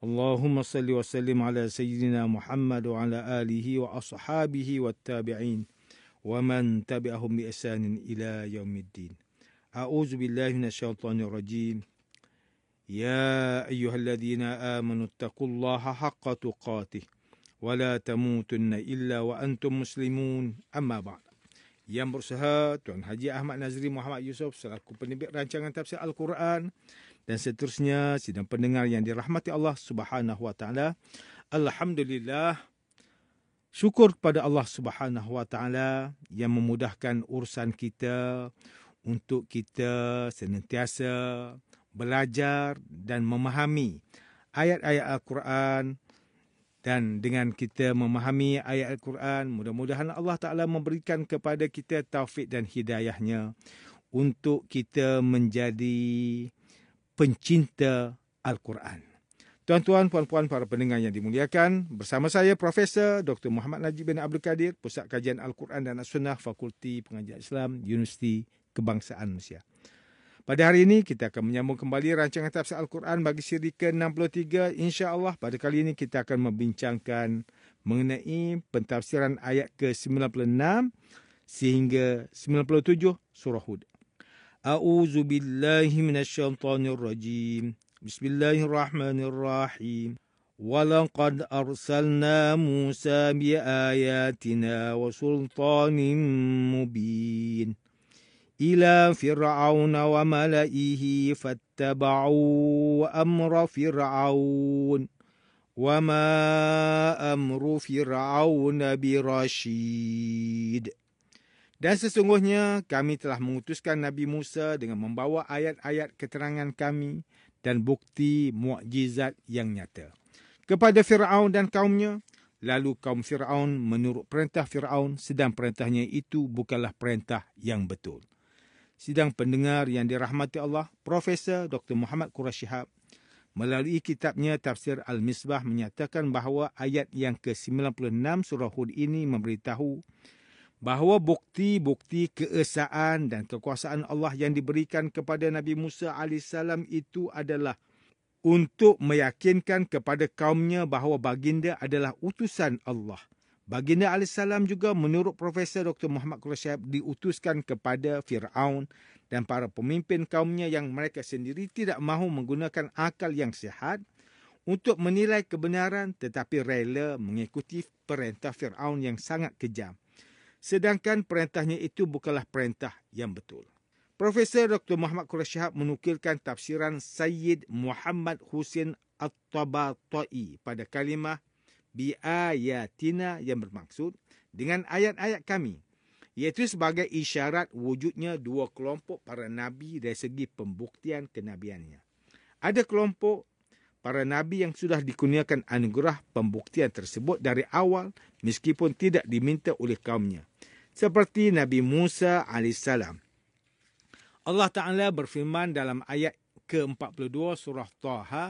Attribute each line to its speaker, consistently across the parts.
Speaker 1: اللهم صل وسلم على سيدنا محمد وعلى آله وأصحابه والتابعين ومن تبعهم بإحسان إلى يوم الدين أعوذ بالله من الشيطان الرجيم يا أيها الذين آمنوا اتقوا الله حق تقاته ولا تموتن إلا وأنتم مسلمون أما بعد Yang berusaha Tuan Haji Ahmad Nazri Muhammad Yusof selaku penerbit rancangan tafsir Al-Quran dan seterusnya sidang pendengar yang dirahmati Allah Subhanahu wa taala. Alhamdulillah syukur kepada Allah Subhanahu wa taala yang memudahkan urusan kita untuk kita senantiasa belajar dan memahami ayat-ayat Al-Quran dan dengan kita memahami ayat Al-Quran, mudah-mudahan Allah Ta'ala memberikan kepada kita taufik dan hidayahnya untuk kita menjadi pencinta Al-Quran. Tuan-tuan, puan-puan, para pendengar yang dimuliakan, bersama saya Profesor Dr. Muhammad Najib bin Abdul Kadir, Pusat Kajian Al-Quran dan As-Sunnah, Fakulti Pengajian Islam, Universiti Kebangsaan Malaysia. Pada hari ini, kita akan menyambung kembali rancangan Tafsir Al-Quran bagi siri ke-63. InsyaAllah, pada kali ini kita akan membincangkan mengenai pentafsiran ayat ke-96 sehingga 97 surah Hud. أعوذ بالله من الشيطان الرجيم بسم الله الرحمن الرحيم ولقد أرسلنا موسى بآياتنا وسلطان مبين إلى فرعون وملئه فاتبعوا أمر فرعون وما أمر فرعون برشيد Dan sesungguhnya kami telah mengutuskan Nabi Musa dengan membawa ayat-ayat keterangan kami dan bukti mukjizat yang nyata. Kepada Fir'aun dan kaumnya, lalu kaum Fir'aun menurut perintah Fir'aun sedang perintahnya itu bukanlah perintah yang betul. Sidang pendengar yang dirahmati Allah, Profesor Dr. Muhammad Qurashihab melalui kitabnya Tafsir Al-Misbah menyatakan bahawa ayat yang ke-96 surah Hud ini memberitahu bahawa bukti-bukti keesaan dan kekuasaan Allah yang diberikan kepada Nabi Musa AS itu adalah untuk meyakinkan kepada kaumnya bahawa baginda adalah utusan Allah. Baginda AS juga menurut Profesor Dr. Muhammad Qurashayab diutuskan kepada Fir'aun dan para pemimpin kaumnya yang mereka sendiri tidak mahu menggunakan akal yang sihat untuk menilai kebenaran tetapi rela mengikuti perintah Fir'aun yang sangat kejam sedangkan perintahnya itu bukanlah perintah yang betul. Profesor Dr. Muhammad Quraish Shahab menukilkan tafsiran Sayyid Muhammad Husin At-Tabatai pada kalimah bi ayatina yang bermaksud dengan ayat-ayat kami iaitu sebagai isyarat wujudnya dua kelompok para nabi dari segi pembuktian kenabiannya. Ada kelompok para nabi yang sudah dikurniakan anugerah pembuktian tersebut dari awal meskipun tidak diminta oleh kaumnya. Seperti Nabi Musa AS. Allah Ta'ala berfirman dalam ayat ke-42 surah Taha.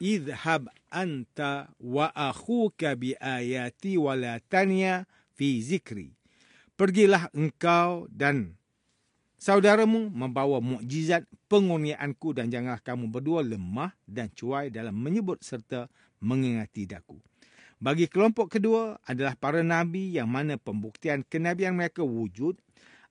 Speaker 1: Izhab anta wa akhuka bi ayati wa la tania fi zikri. Pergilah engkau dan saudaramu membawa mukjizat pengurniaanku dan janganlah kamu berdua lemah dan cuai dalam menyebut serta mengingati daku. Bagi kelompok kedua adalah para nabi yang mana pembuktian kenabian mereka wujud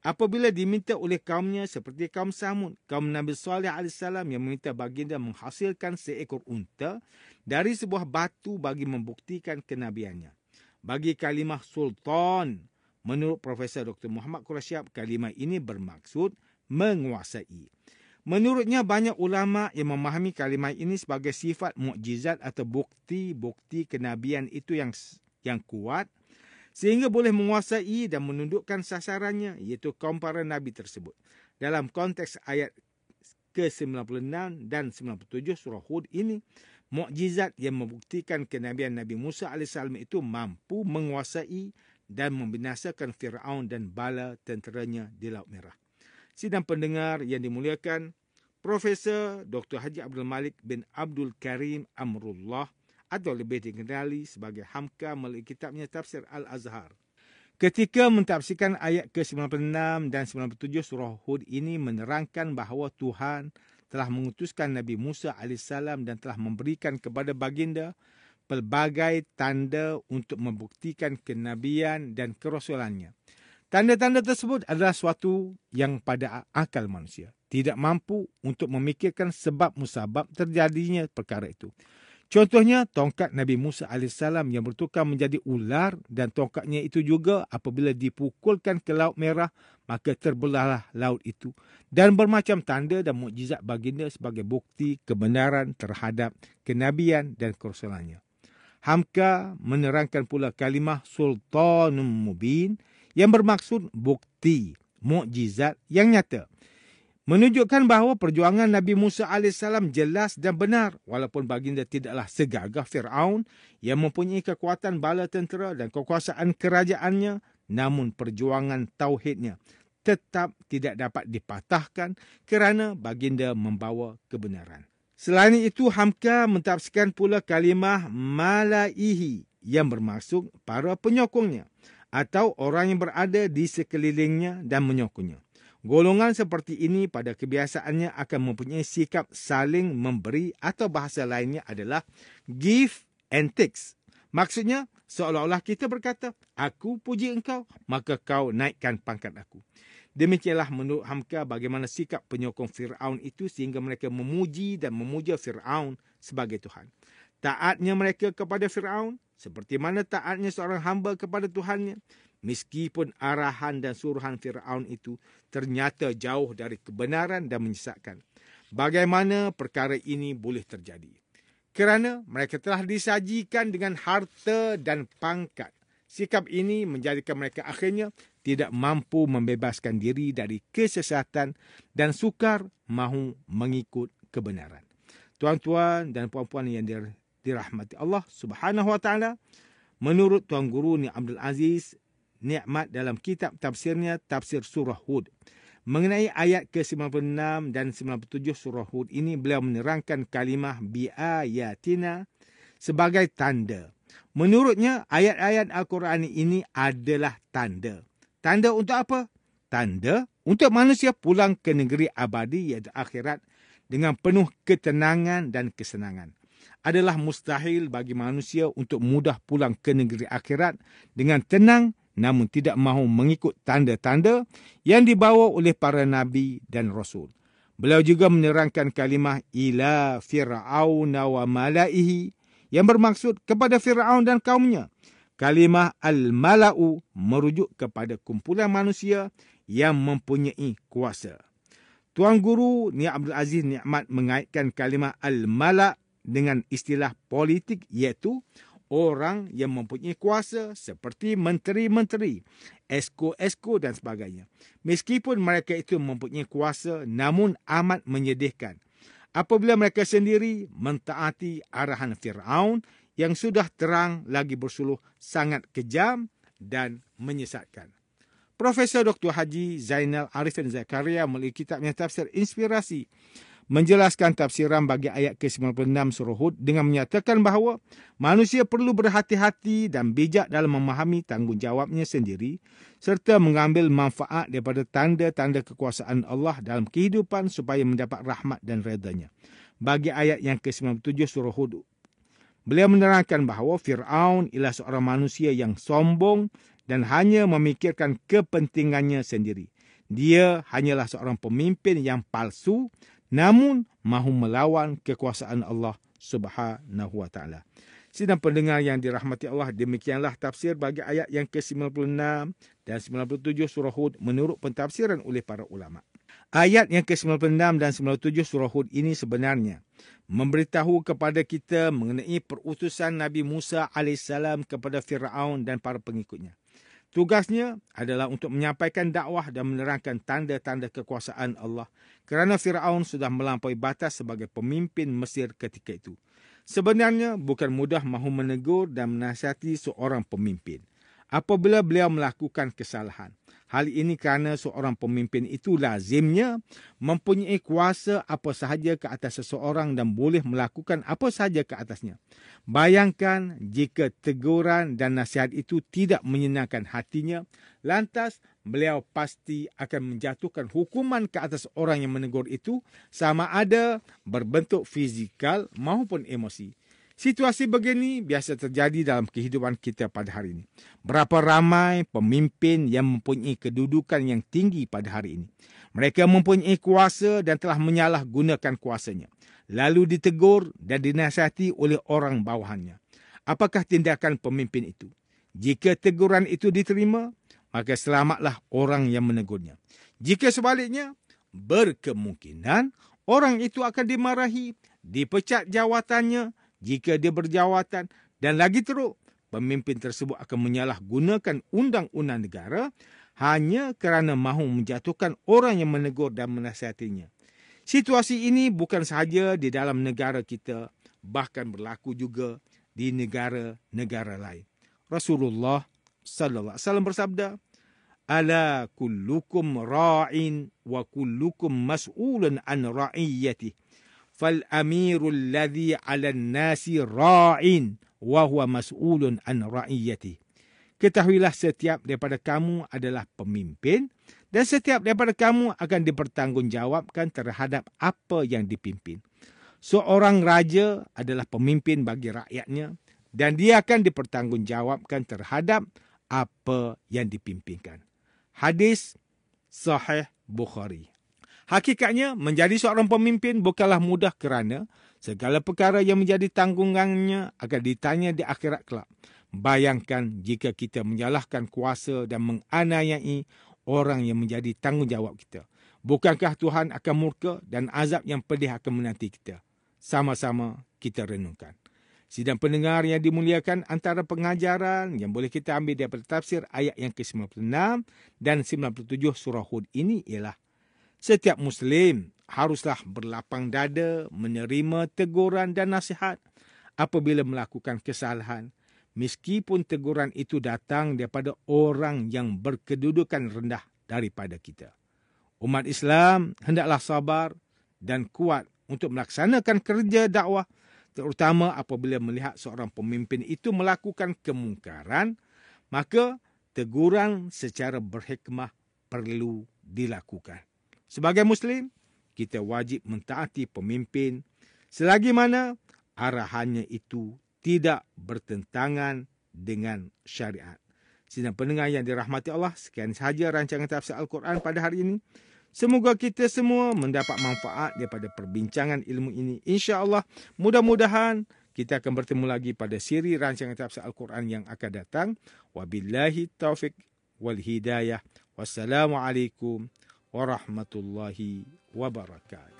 Speaker 1: apabila diminta oleh kaumnya seperti kaum Samud, kaum Nabi Saleh AS yang meminta baginda menghasilkan seekor unta dari sebuah batu bagi membuktikan kenabiannya. Bagi kalimah Sultan, menurut Profesor Dr. Muhammad Qurasyab, kalimah ini bermaksud menguasai. Menurutnya banyak ulama yang memahami kalimah ini sebagai sifat mukjizat atau bukti-bukti kenabian itu yang yang kuat sehingga boleh menguasai dan menundukkan sasarannya iaitu kaum para nabi tersebut. Dalam konteks ayat ke-96 dan 97 surah Hud ini, mukjizat yang membuktikan kenabian Nabi Musa AS itu mampu menguasai dan membinasakan Fir'aun dan bala tenteranya di Laut Merah. Sidang pendengar yang dimuliakan, Profesor Dr. Haji Abdul Malik bin Abdul Karim Amrullah atau lebih dikenali sebagai Hamka melalui kitabnya Tafsir Al-Azhar. Ketika mentafsikan ayat ke-96 dan 97 surah Hud ini menerangkan bahawa Tuhan telah mengutuskan Nabi Musa AS dan telah memberikan kepada baginda pelbagai tanda untuk membuktikan kenabian dan kerasulannya. Tanda-tanda tersebut adalah suatu yang pada akal manusia tidak mampu untuk memikirkan sebab musabab terjadinya perkara itu. Contohnya tongkat Nabi Musa alaihissalam yang bertukar menjadi ular dan tongkatnya itu juga apabila dipukulkan ke laut merah maka terbelahlah laut itu dan bermacam tanda dan mukjizat baginda sebagai bukti kebenaran terhadap kenabian dan kerasulannya. Hamka menerangkan pula kalimah Sultanum Mubin yang bermaksud bukti mukjizat yang nyata. Menunjukkan bahawa perjuangan Nabi Musa AS jelas dan benar walaupun baginda tidaklah segagah Fir'aun yang mempunyai kekuatan bala tentera dan kekuasaan kerajaannya namun perjuangan tauhidnya tetap tidak dapat dipatahkan kerana baginda membawa kebenaran. Selain itu, Hamka mentafsirkan pula kalimah malaihi yang bermaksud para penyokongnya atau orang yang berada di sekelilingnya dan menyokongnya. Golongan seperti ini pada kebiasaannya akan mempunyai sikap saling memberi atau bahasa lainnya adalah give and take. Maksudnya, seolah-olah kita berkata, aku puji engkau, maka kau naikkan pangkat aku. Demikianlah menurut Hamka bagaimana sikap penyokong Fir'aun itu sehingga mereka memuji dan memuja Fir'aun sebagai Tuhan. Taatnya mereka kepada Fir'aun seperti mana taatnya seorang hamba kepada Tuhannya, meskipun arahan dan suruhan Fir'aun itu ternyata jauh dari kebenaran dan menyesatkan. Bagaimana perkara ini boleh terjadi? Kerana mereka telah disajikan dengan harta dan pangkat. Sikap ini menjadikan mereka akhirnya tidak mampu membebaskan diri dari kesesatan dan sukar mahu mengikut kebenaran. Tuan-tuan dan puan-puan yang dirahmati Allah Subhanahu Wa Taala. Menurut Tuan Guru ni Abdul Aziz Nikmat dalam kitab tafsirnya Tafsir Surah Hud mengenai ayat ke-96 dan 97 Surah Hud ini beliau menerangkan kalimah biayatina sebagai tanda. Menurutnya ayat-ayat Al-Quran ini adalah tanda. Tanda untuk apa? Tanda untuk manusia pulang ke negeri abadi iaitu akhirat dengan penuh ketenangan dan kesenangan adalah mustahil bagi manusia untuk mudah pulang ke negeri akhirat dengan tenang namun tidak mahu mengikut tanda-tanda yang dibawa oleh para nabi dan rasul. Beliau juga menerangkan kalimah ila fir'aun wa malaihi yang bermaksud kepada Firaun dan kaumnya. Kalimah al-mala'u merujuk kepada kumpulan manusia yang mempunyai kuasa. Tuan Guru Ni Abdul Aziz Ni'mat mengaitkan kalimah al-mala' dengan istilah politik iaitu orang yang mempunyai kuasa seperti menteri-menteri, esko-esko dan sebagainya. Meskipun mereka itu mempunyai kuasa namun amat menyedihkan apabila mereka sendiri mentaati arahan Firaun yang sudah terang lagi bersuluh sangat kejam dan menyesatkan. Profesor Dr. Haji Zainal Arifin Zakaria memiliki kitabnya tafsir inspirasi menjelaskan tafsiran bagi ayat ke-96 surah Hud dengan menyatakan bahawa manusia perlu berhati-hati dan bijak dalam memahami tanggungjawabnya sendiri serta mengambil manfaat daripada tanda-tanda kekuasaan Allah dalam kehidupan supaya mendapat rahmat dan redanya. Bagi ayat yang ke-97 surah Hud, beliau menerangkan bahawa Fir'aun ialah seorang manusia yang sombong dan hanya memikirkan kepentingannya sendiri. Dia hanyalah seorang pemimpin yang palsu namun mahu melawan kekuasaan Allah Subhanahu wa taala. Sidang pendengar yang dirahmati Allah, demikianlah tafsir bagi ayat yang ke-96 dan 97 surah Hud menurut pentafsiran oleh para ulama. Ayat yang ke-96 dan 97 surah Hud ini sebenarnya memberitahu kepada kita mengenai perutusan Nabi Musa alaihissalam kepada Firaun dan para pengikutnya. Tugasnya adalah untuk menyampaikan dakwah dan menerangkan tanda-tanda kekuasaan Allah kerana Firaun sudah melampaui batas sebagai pemimpin Mesir ketika itu. Sebenarnya bukan mudah mahu menegur dan menasihati seorang pemimpin apabila beliau melakukan kesalahan. Hal ini kerana seorang pemimpin itu lazimnya mempunyai kuasa apa sahaja ke atas seseorang dan boleh melakukan apa sahaja ke atasnya. Bayangkan jika teguran dan nasihat itu tidak menyenangkan hatinya, lantas beliau pasti akan menjatuhkan hukuman ke atas orang yang menegur itu sama ada berbentuk fizikal maupun emosi. Situasi begini biasa terjadi dalam kehidupan kita pada hari ini. Berapa ramai pemimpin yang mempunyai kedudukan yang tinggi pada hari ini. Mereka mempunyai kuasa dan telah menyalahgunakan kuasanya. Lalu ditegur dan dinasihati oleh orang bawahannya. Apakah tindakan pemimpin itu? Jika teguran itu diterima, maka selamatlah orang yang menegurnya. Jika sebaliknya, berkemungkinan orang itu akan dimarahi, dipecat jawatannya, jika dia berjawatan dan lagi teruk pemimpin tersebut akan menyalahgunakan undang-undang negara hanya kerana mahu menjatuhkan orang yang menegur dan menasihatinya. Situasi ini bukan sahaja di dalam negara kita, bahkan berlaku juga di negara-negara lain. Rasulullah sallallahu alaihi wasallam bersabda, "Ala kullukum ra'in wa kullukum mas'ulun an ra'iyatihi." فالأمير الذي على الناس راع وهو مسؤول عن رعيته Ketahuilah setiap daripada kamu adalah pemimpin dan setiap daripada kamu akan dipertanggungjawabkan terhadap apa yang dipimpin. Seorang raja adalah pemimpin bagi rakyatnya dan dia akan dipertanggungjawabkan terhadap apa yang dipimpinkan. Hadis Sahih Bukhari. Hakikatnya, menjadi seorang pemimpin bukanlah mudah kerana segala perkara yang menjadi tanggungannya akan ditanya di akhirat kelak. Bayangkan jika kita menyalahkan kuasa dan menganayai orang yang menjadi tanggungjawab kita. Bukankah Tuhan akan murka dan azab yang pedih akan menanti kita? Sama-sama kita renungkan. Sidang pendengar yang dimuliakan antara pengajaran yang boleh kita ambil daripada tafsir ayat yang ke-96 dan 97 surah Hud ini ialah setiap muslim haruslah berlapang dada menerima teguran dan nasihat apabila melakukan kesalahan meskipun teguran itu datang daripada orang yang berkedudukan rendah daripada kita umat Islam hendaklah sabar dan kuat untuk melaksanakan kerja dakwah terutama apabila melihat seorang pemimpin itu melakukan kemungkaran maka teguran secara berhikmah perlu dilakukan Sebagai Muslim, kita wajib mentaati pemimpin selagi mana arahannya itu tidak bertentangan dengan syariat. Sinar pendengar yang dirahmati Allah, sekian sahaja rancangan tafsir Al-Quran pada hari ini. Semoga kita semua mendapat manfaat daripada perbincangan ilmu ini. Insya Allah mudah-mudahan kita akan bertemu lagi pada siri rancangan tafsir Al-Quran yang akan datang. Wa Billahi taufik wal hidayah. Wassalamualaikum ورحمه الله وبركاته